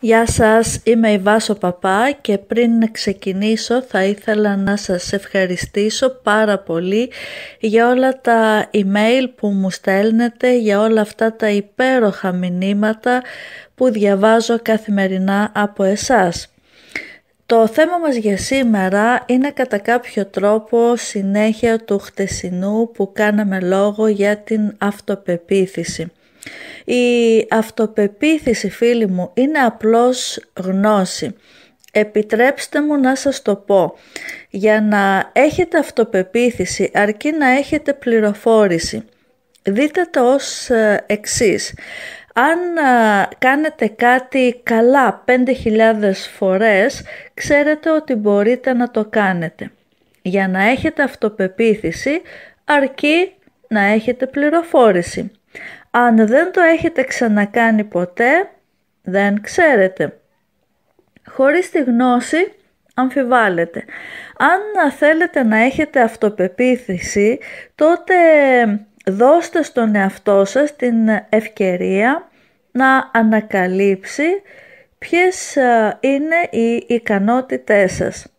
Γεια σας, είμαι η Βάσο Παπά και πριν ξεκινήσω θα ήθελα να σας ευχαριστήσω πάρα πολύ για όλα τα email που μου στέλνετε, για όλα αυτά τα υπέροχα μηνύματα που διαβάζω καθημερινά από εσάς. Το θέμα μας για σήμερα είναι κατά κάποιο τρόπο συνέχεια του χτεσινού που κάναμε λόγο για την αυτοπεποίθηση. Η αυτοπεποίθηση φίλοι μου είναι απλώς γνώση. Επιτρέψτε μου να σας το πω, για να έχετε αυτοπεποίθηση αρκεί να έχετε πληροφόρηση. Δείτε το ως ε, εξής. Αν ε, κάνετε κάτι καλά 5.000 φορές, ξέρετε ότι μπορείτε να το κάνετε. Για να έχετε αυτοπεποίθηση, αρκεί να έχετε πληροφόρηση. Αν δεν το έχετε ξανακάνει ποτέ, δεν ξέρετε. Χωρίς τη γνώση αμφιβάλλετε. Αν θέλετε να έχετε αυτοπεποίθηση, τότε δώστε στον εαυτό σας την ευκαιρία να ανακαλύψει ποιες ε, είναι οι ικανότητές σας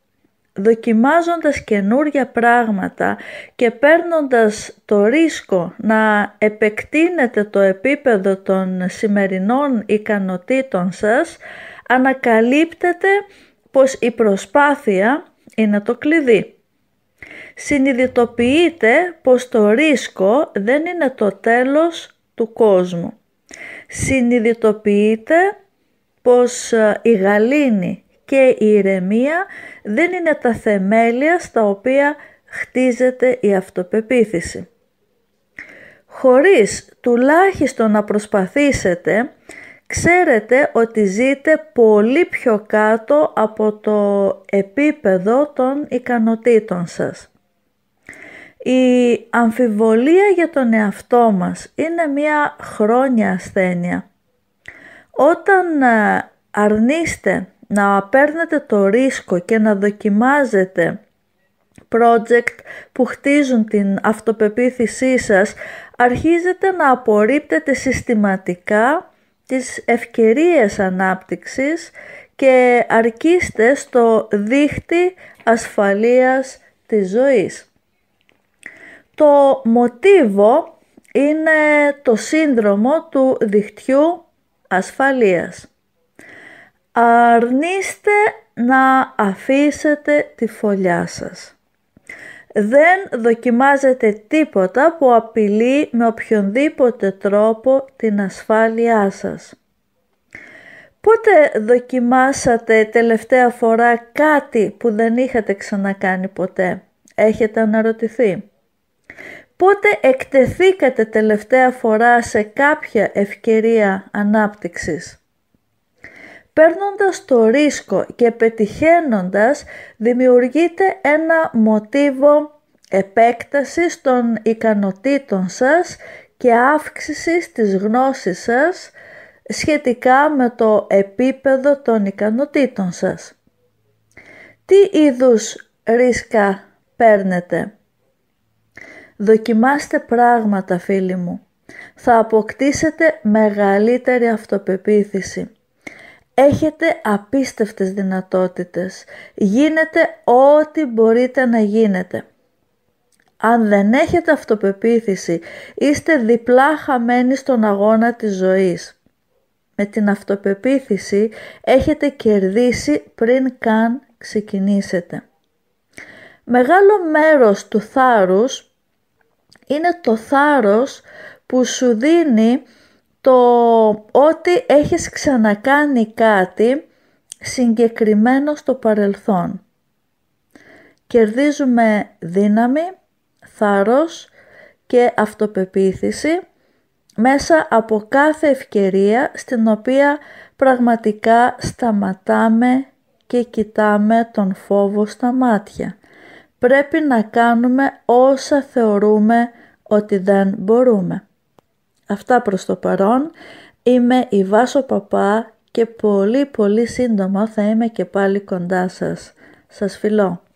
δοκιμάζοντας καινούργια πράγματα και παίρνοντας το ρίσκο να επεκτείνετε το επίπεδο των σημερινών ικανοτήτων σας, ανακαλύπτετε πως η προσπάθεια είναι το κλειδί. Συνειδητοποιείτε πως το ρίσκο δεν είναι το τέλος του κόσμου. Συνειδητοποιείτε πως ε, η γαλήνη και η ηρεμία δεν είναι τα θεμέλια στα οποία χτίζεται η αυτοπεποίθηση. Χωρίς τουλάχιστον να προσπαθήσετε, ξέρετε ότι ζείτε πολύ πιο κάτω από το επίπεδο των ικανοτήτων σας. Η αμφιβολία για τον εαυτό μας είναι μια χρόνια ασθένεια. Όταν ε, αρνείστε να παίρνετε το ρίσκο και να δοκιμάζετε project που χτίζουν την αυτοπεποίθησή σας, αρχίζετε να απορρίπτετε συστηματικά τις ευκαιρίες ανάπτυξης και αρκείστε στο δίχτυ ασφαλείας της ζωής. Το μοτίβο είναι το σύνδρομο του δικτυού ασφαλείας αρνείστε να αφήσετε τη φωλιά σας. Δεν δοκιμάζετε τίποτα που απειλεί με οποιονδήποτε τρόπο την ασφάλειά σας. Πότε δοκιμάσατε τελευταία φορά κάτι που δεν είχατε ξανακάνει ποτέ. Έχετε αναρωτηθεί. Πότε εκτεθήκατε τελευταία φορά σε κάποια ευκαιρία ανάπτυξης παίρνοντας το ρίσκο και πετυχαίνοντας δημιουργείται ένα μοτίβο επέκτασης των ικανοτήτων σας και αύξησης της γνώσης σας σχετικά με το επίπεδο των ικανοτήτων σας. Τι είδους ρίσκα παίρνετε. Δοκιμάστε πράγματα φίλοι μου. Θα αποκτήσετε μεγαλύτερη αυτοπεποίθηση. Έχετε απίστευτες δυνατότητες. Γίνετε ό,τι μπορείτε να γίνετε. Αν δεν έχετε αυτοπεποίθηση, είστε διπλά χαμένοι στον αγώνα της ζωής. Με την αυτοπεποίθηση έχετε κερδίσει πριν καν ξεκινήσετε. Μεγάλο μέρος του θάρρους είναι το θάρρος που σου δίνει το ότι έχεις ξανακάνει κάτι συγκεκριμένο στο παρελθόν. Κερδίζουμε δύναμη, θάρρος και αυτοπεποίθηση μέσα από κάθε ευκαιρία στην οποία πραγματικά σταματάμε και κοιτάμε τον φόβο στα μάτια. Πρέπει να κάνουμε όσα θεωρούμε ότι δεν μπορούμε. Αυτά προς το παρόν. Είμαι η Βάσο Παπά και πολύ πολύ σύντομα θα είμαι και πάλι κοντά σας. Σας φιλώ.